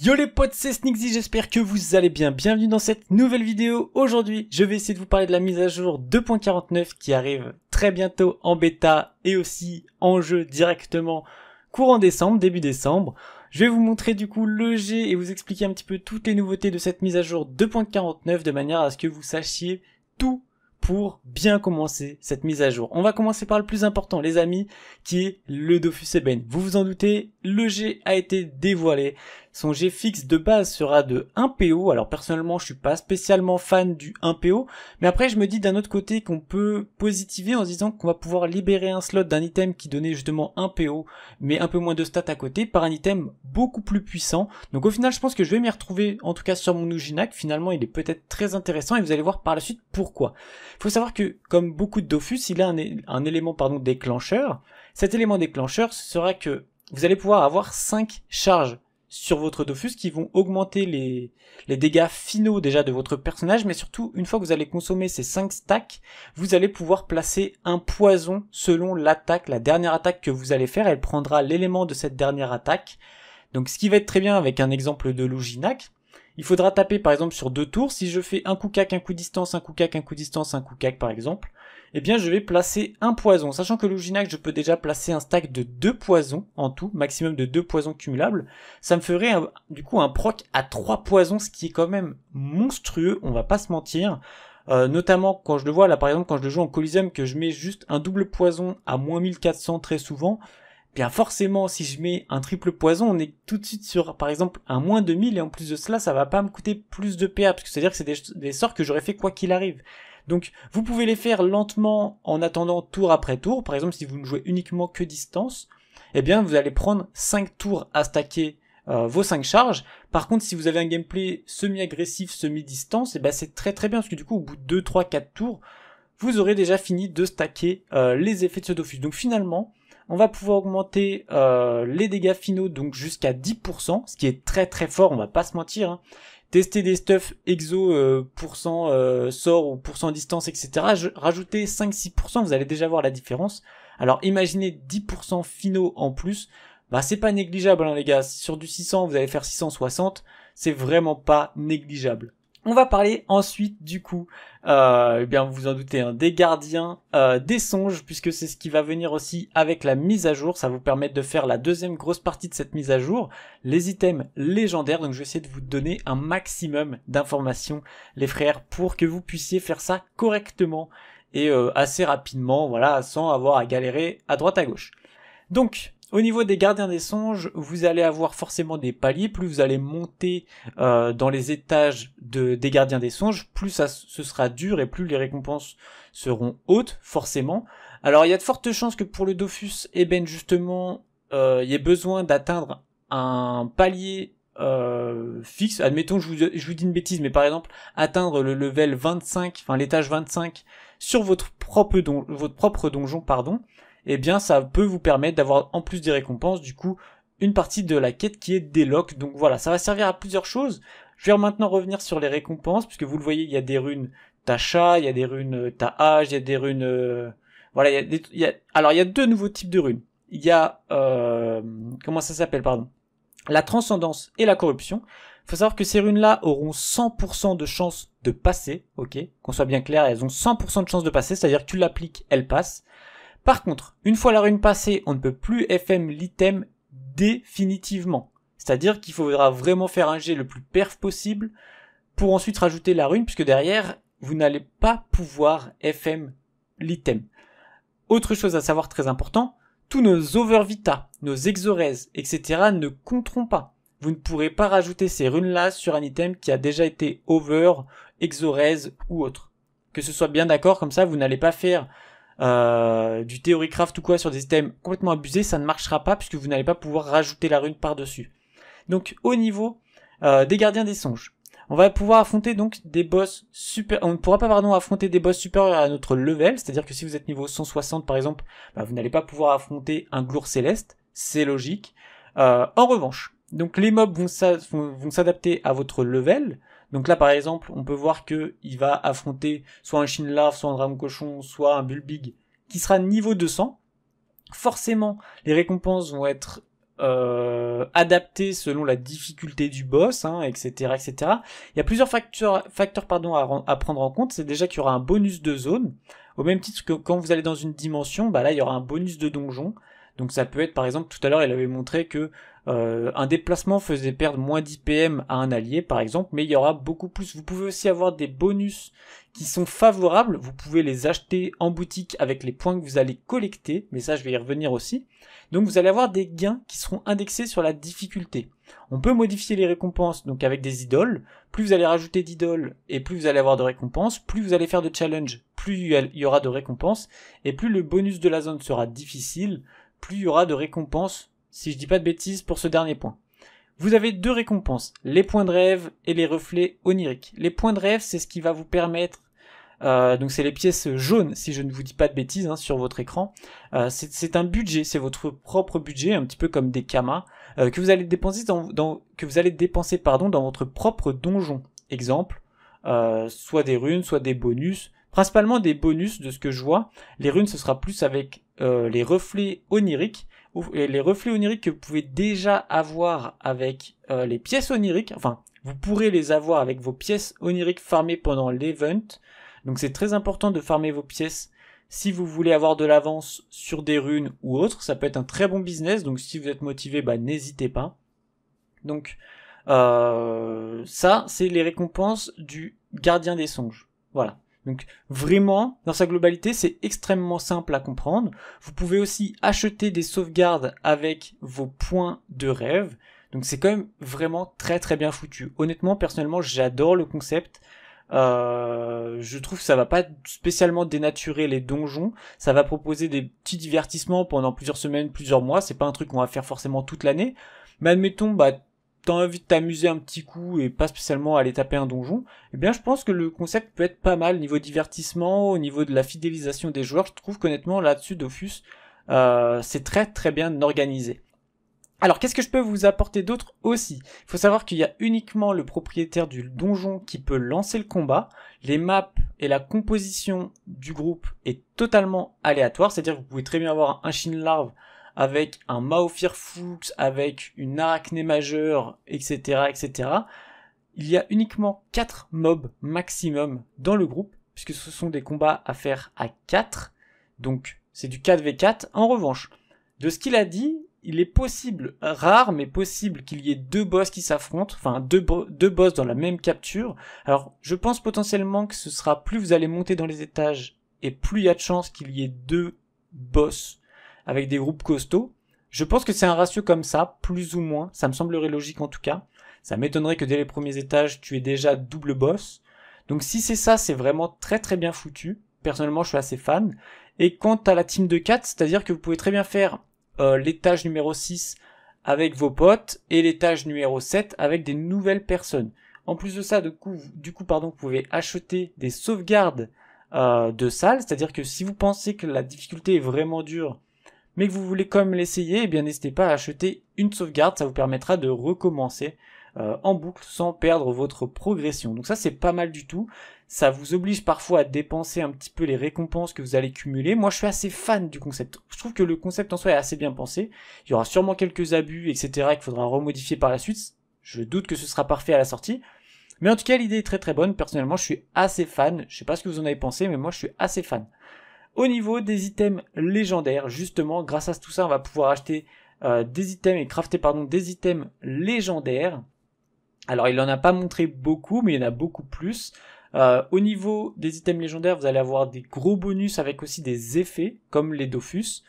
Yo les potes, c'est Snixy. j'espère que vous allez bien. Bienvenue dans cette nouvelle vidéo. Aujourd'hui, je vais essayer de vous parler de la mise à jour 2.49 qui arrive très bientôt en bêta et aussi en jeu directement courant décembre, début décembre. Je vais vous montrer du coup le G et vous expliquer un petit peu toutes les nouveautés de cette mise à jour 2.49 de manière à ce que vous sachiez tout pour bien commencer cette mise à jour. On va commencer par le plus important, les amis, qui est le Dofus Eben. Vous vous en doutez, le G a été dévoilé. Son G fixe de base sera de 1PO. Alors personnellement, je suis pas spécialement fan du 1PO, mais après je me dis d'un autre côté qu'on peut positiver en se disant qu'on va pouvoir libérer un slot d'un item qui donnait justement 1PO, mais un peu moins de stats à côté par un item beaucoup plus puissant. Donc au final, je pense que je vais m'y retrouver en tout cas sur mon Ouginac. Finalement, il est peut-être très intéressant et vous allez voir par la suite pourquoi. Il faut savoir que comme beaucoup de Dofus, il a un, élément pardon déclencheur. Cet élément déclencheur sera que vous allez pouvoir avoir 5 charges sur votre Dofus qui vont augmenter les, les dégâts finaux déjà de votre personnage, mais surtout, une fois que vous allez consommer ces 5 stacks, vous allez pouvoir placer un poison selon l'attaque, la dernière attaque que vous allez faire, elle prendra l'élément de cette dernière attaque. Donc ce qui va être très bien avec un exemple de Luginac il faudra taper par exemple sur deux tours, si je fais un coup cac, un coup distance, un coup cac, un coup distance, un coup cac par exemple, eh bien je vais placer un poison. Sachant que l'Ouginac, je peux déjà placer un stack de deux poisons en tout, maximum de deux poisons cumulables. Ça me ferait du coup un proc à trois poisons, ce qui est quand même monstrueux, on va pas se mentir. Euh, notamment quand je le vois là par exemple quand je le joue en Coliseum que je mets juste un double poison à moins 1400 très souvent, bien forcément si je mets un triple poison on est tout de suite sur par exemple un moins 2000 et en plus de cela ça va pas me coûter plus de PA parce que c'est à dire que c'est des, sorts que j'aurais fait quoi qu'il arrive donc vous pouvez les faire lentement en attendant tour après tour. Par exemple, si vous ne jouez uniquement que distance, eh bien vous allez prendre 5 tours à stacker euh, vos 5 charges. Par contre, si vous avez un gameplay semi-agressif, semi-distance, eh ben, c'est très très bien parce que du coup, au bout de 2, 3, 4 tours, vous aurez déjà fini de stacker euh, les effets de ce Dofus. Donc finalement, on va pouvoir augmenter euh, les dégâts finaux donc jusqu'à 10%, ce qui est très très fort, on va pas se mentir. Hein tester des stuffs exo euh, pour cent euh, sort ou pourcent distance, etc. Rajouter 5-6%, vous allez déjà voir la différence. Alors imaginez 10% finaux en plus, bah c'est pas négligeable hein, les gars. Sur du 600, vous allez faire 660, c'est vraiment pas négligeable. On va parler ensuite du coup, euh, eh bien vous vous en doutez, hein, des gardiens, euh, des songes, puisque c'est ce qui va venir aussi avec la mise à jour. Ça vous permet de faire la deuxième grosse partie de cette mise à jour, les items légendaires. Donc je vais essayer de vous donner un maximum d'informations, les frères, pour que vous puissiez faire ça correctement et euh, assez rapidement, voilà, sans avoir à galérer à droite à gauche. Donc au niveau des gardiens des songes, vous allez avoir forcément des paliers. Plus vous allez monter euh, dans les étages de, des gardiens des songes, plus ça, ce sera dur et plus les récompenses seront hautes, forcément. Alors il y a de fortes chances que pour le Dofus, et eh ben justement, euh, il y ait besoin d'atteindre un palier euh, fixe. Admettons, je vous, je vous dis une bêtise, mais par exemple, atteindre le level 25, enfin l'étage 25, sur votre propre, don, votre propre donjon, pardon eh bien ça peut vous permettre d'avoir en plus des récompenses du coup une partie de la quête qui est déloc. Donc voilà, ça va servir à plusieurs choses. Je vais maintenant revenir sur les récompenses, puisque vous le voyez, il y a des runes Tacha, il y a des runes euh, Tahaj, il y a des runes... Euh, voilà, il y, a des... Alors il y a deux nouveaux types de runes. Il y a... Euh, comment ça s'appelle, pardon La transcendance et la corruption. Il faut savoir que ces runes-là auront 100% de chance de passer, ok Qu'on soit bien clair, elles ont 100% de chance de passer, c'est-à-dire que tu l'appliques, elles passent. Par contre, une fois la rune passée, on ne peut plus FM l'item définitivement. C'est-à-dire qu'il faudra vraiment faire un jet le plus perf possible pour ensuite rajouter la rune, puisque derrière, vous n'allez pas pouvoir FM l'item. Autre chose à savoir très important, tous nos overvita, nos exorèses, etc. ne compteront pas. Vous ne pourrez pas rajouter ces runes-là sur un item qui a déjà été over, exorèse ou autre. Que ce soit bien d'accord, comme ça vous n'allez pas faire euh, du theorycraft ou quoi sur des items complètement abusés, ça ne marchera pas puisque vous n'allez pas pouvoir rajouter la rune par-dessus. Donc au niveau euh, des gardiens des songes, on va pouvoir affronter donc des boss super, on ne pourra pas pardon affronter des boss supérieurs à notre level, c'est-à-dire que si vous êtes niveau 160 par exemple, bah, vous n'allez pas pouvoir affronter un glour céleste, c'est logique. Euh, en revanche, donc les mobs vont s'adapter à votre level, donc là, par exemple, on peut voir que il va affronter soit un chine Larve, soit un drame Cochon, soit un Bulbig, qui sera niveau 200. Forcément, les récompenses vont être euh, adaptées selon la difficulté du boss, etc., hein, etc. Il y a plusieurs facteurs, pardon, à, prendre en compte. C'est déjà qu'il y aura un bonus de zone. Au même titre que quand vous allez dans une dimension, bah là, il y aura un bonus de donjon. Donc ça peut être, par exemple, tout à l'heure, il avait montré que euh, un déplacement faisait perdre moins d'IPM à un allié par exemple, mais il y aura beaucoup plus. Vous pouvez aussi avoir des bonus qui sont favorables, vous pouvez les acheter en boutique avec les points que vous allez collecter, mais ça je vais y revenir aussi. Donc vous allez avoir des gains qui seront indexés sur la difficulté. On peut modifier les récompenses donc avec des idoles, plus vous allez rajouter d'idoles et plus vous allez avoir de récompenses, plus vous allez faire de challenge, plus il y aura de récompenses et plus le bonus de la zone sera difficile, plus il y aura de récompenses si je dis pas de bêtises, pour ce dernier point. Vous avez deux récompenses, les points de rêve et les reflets oniriques. Les points de rêve, c'est ce qui va vous permettre euh, donc c'est les pièces jaunes, si je ne vous dis pas de bêtises, hein, sur votre écran. Euh, c'est un budget, c'est votre propre budget, un petit peu comme des kamas, euh, que vous allez dépenser dans, que vous allez dépenser pardon dans votre propre donjon. Exemple, soit des runes, soit des bonus, principalement des bonus de ce que je vois. Les runes, ce sera plus avec les reflets oniriques et les reflets oniriques que vous pouvez déjà avoir avec euh, les pièces oniriques, enfin, vous pourrez les avoir avec vos pièces oniriques farmées pendant l'event. Donc c'est très important de farmer vos pièces si vous voulez avoir de l'avance sur des runes ou autres Ça peut être un très bon business, donc si vous êtes motivé, bah, n'hésitez pas. Donc euh, ça, c'est les récompenses du gardien des songes. Voilà. Donc vraiment, dans sa globalité, c'est extrêmement simple à comprendre. Vous pouvez aussi acheter des sauvegardes avec vos points de rêve. Donc c'est quand même vraiment très très bien foutu. Honnêtement, personnellement, j'adore le concept. Euh, je trouve que ça va pas spécialement dénaturer les donjons. Ça va proposer des petits divertissements pendant plusieurs semaines, plusieurs mois. C'est pas un truc qu'on va faire forcément toute l'année. Mais admettons, bah t'as envie de t'amuser un petit coup et pas spécialement aller taper un donjon, eh bien je pense que le concept peut être pas mal niveau divertissement, au niveau de la fidélisation des joueurs. Je trouve qu'honnêtement là-dessus Dofus, euh, c'est très très bien organisé. Alors qu'est-ce que je peux vous apporter d'autre aussi Il faut savoir qu'il y a uniquement le propriétaire du donjon qui peut lancer le combat. Les maps et la composition du groupe est totalement aléatoire, c'est-à-dire que vous pouvez très bien avoir un chine larve avec un Mao Fuchs, avec une arachnée majeure, etc., etc., il y a uniquement 4 mobs maximum dans le groupe, puisque ce sont des combats à faire à 4, donc c'est du 4v4. En revanche, de ce qu'il a dit, il est possible, rare, mais possible qu'il y ait deux boss qui s'affrontent, enfin deux, boss dans la même capture. Alors je pense potentiellement que ce sera plus vous allez monter dans les étages et plus il y a de chances qu'il y ait deux boss avec des groupes costauds. Je pense que c'est un ratio comme ça, plus ou moins. Ça me semblerait logique en tout cas. Ça m'étonnerait que dès les premiers étages, tu aies déjà double boss. Donc si c'est ça, c'est vraiment très très bien foutu. Personnellement, je suis assez fan. Et quant à la team de 4, c'est-à-dire que vous pouvez très bien faire euh, l'étage numéro 6 avec vos potes et l'étage numéro 7 avec des nouvelles personnes. En plus de ça, du coup, pardon, vous pouvez acheter des sauvegardes euh, de salles, c'est-à-dire que si vous pensez que la difficulté est vraiment dure, mais que vous voulez quand même l'essayer, eh bien n'hésitez pas à acheter une sauvegarde, ça vous permettra de recommencer euh, en boucle sans perdre votre progression. Donc ça c'est pas mal du tout. Ça vous oblige parfois à dépenser un petit peu les récompenses que vous allez cumuler. Moi je suis assez fan du concept. Je trouve que le concept en soi est assez bien pensé. Il y aura sûrement quelques abus, etc. qu'il faudra remodifier par la suite. Je doute que ce sera parfait à la sortie. Mais en tout cas l'idée est très très bonne. Personnellement je suis assez fan. Je sais pas ce que vous en avez pensé mais moi je suis assez fan. Au niveau des items légendaires, justement, grâce à tout ça, on va pouvoir acheter euh, des items et crafter pardon, des items légendaires. Alors il n'en a pas montré beaucoup, mais il y en a beaucoup plus. Euh, au niveau des items légendaires, vous allez avoir des gros bonus avec aussi des effets, comme les Dofus.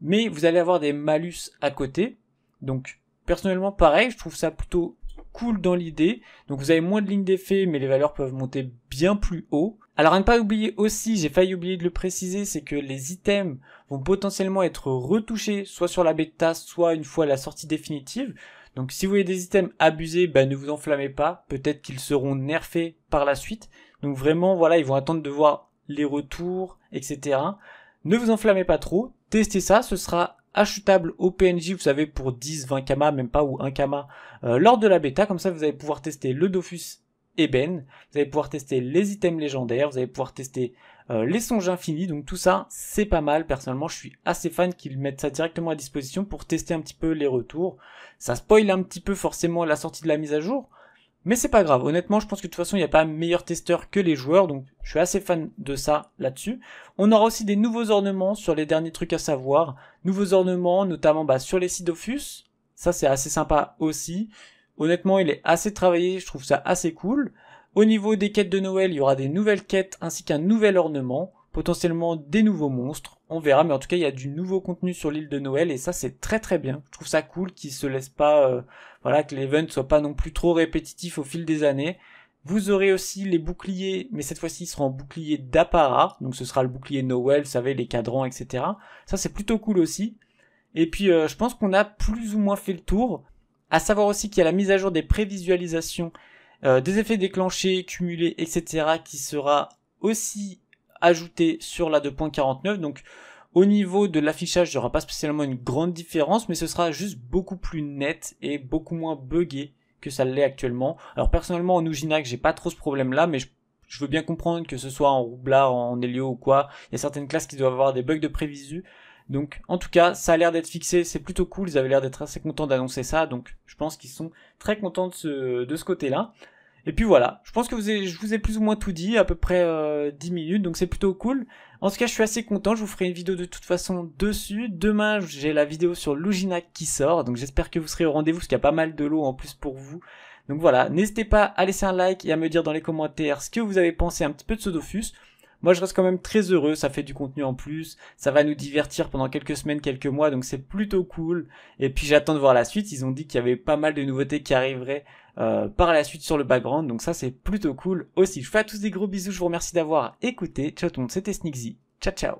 Mais vous allez avoir des malus à côté. Donc personnellement pareil, je trouve ça plutôt cool dans l'idée. Donc vous avez moins de lignes d'effets, mais les valeurs peuvent monter bien plus haut. Alors ne pas oublier aussi, j'ai failli oublier de le préciser, c'est que les items vont potentiellement être retouchés soit sur la bêta, soit une fois la sortie définitive. Donc si vous voyez des items abusés, bah, ne vous enflammez pas, peut-être qu'ils seront nerfés par la suite. Donc vraiment, voilà, ils vont attendre de voir les retours, etc. Ne vous enflammez pas trop, testez ça, ce sera achetable au PNJ, vous savez, pour 10, 20 kama, même pas, ou 1 kama, euh, lors de la bêta, comme ça vous allez pouvoir tester le Dofus Eben. Vous allez pouvoir tester les items légendaires, vous allez pouvoir tester euh, les songes infinis. Donc tout ça, c'est pas mal. Personnellement, je suis assez fan qu'ils mettent ça directement à disposition pour tester un petit peu les retours. Ça spoil un petit peu forcément la sortie de la mise à jour. Mais c'est pas grave. Honnêtement, je pense que de toute façon, il n'y a pas meilleur testeur que les joueurs. Donc, je suis assez fan de ça là-dessus. On aura aussi des nouveaux ornements sur les derniers trucs à savoir. Nouveaux ornements, notamment bah, sur les sites Ça, c'est assez sympa aussi. Honnêtement, il est assez travaillé, je trouve ça assez cool. Au niveau des quêtes de Noël, il y aura des nouvelles quêtes ainsi qu'un nouvel ornement, potentiellement des nouveaux monstres, on verra, mais en tout cas, il y a du nouveau contenu sur l'île de Noël et ça c'est très très bien. Je trouve ça cool ne se laisse pas euh, voilà que l'event soit pas non plus trop répétitif au fil des années. Vous aurez aussi les boucliers, mais cette fois-ci, ils seront en bouclier d'apparat. Donc, ce sera le bouclier Noël, vous savez, les cadrans, etc. Ça, c'est plutôt cool aussi. Et puis, euh, je pense qu'on a plus ou moins fait le tour. À savoir aussi qu'il y a la mise à jour des prévisualisations, euh, des effets déclenchés, cumulés, etc. qui sera aussi ajoutée sur la 2.49. Donc au niveau de l'affichage, il n'y aura pas spécialement une grande différence, mais ce sera juste beaucoup plus net et beaucoup moins buggé que ça l'est actuellement. Alors personnellement en je j'ai pas trop ce problème là, mais je, veux bien comprendre que ce soit en roublard, en Helio ou quoi, il y a certaines classes qui doivent avoir des bugs de prévisu. Donc en tout cas, ça a l'air d'être fixé, c'est plutôt cool, ils avaient l'air d'être assez contents d'annoncer ça, donc je pense qu'ils sont très contents de ce, de ce côté-là. Et puis voilà, je pense que vous je vous ai plus ou moins tout dit, à peu près 10 euh, minutes, donc c'est plutôt cool. En tout cas, je suis assez content, je vous ferai une vidéo de toute façon dessus. Demain, j'ai la vidéo sur l'Ouginac qui sort, donc j'espère que vous serez au rendez-vous, parce qu'il y a pas mal de l'eau en plus pour vous. Donc voilà, n'hésitez pas à laisser un like et à me dire dans les commentaires ce que vous avez pensé un petit peu de ce moi, je reste quand même très heureux. Ça fait du contenu en plus. Ça va nous divertir pendant quelques semaines, quelques mois. Donc, c'est plutôt cool. Et puis, j'attends de voir la suite. Ils ont dit qu'il y avait pas mal de nouveautés qui arriveraient euh, par la suite sur le background. Donc, ça, c'est plutôt cool aussi. Je fais à tous des gros bisous. Je vous remercie d'avoir écouté. Ciao tout le monde. C'était Sneaksy. Ciao, ciao.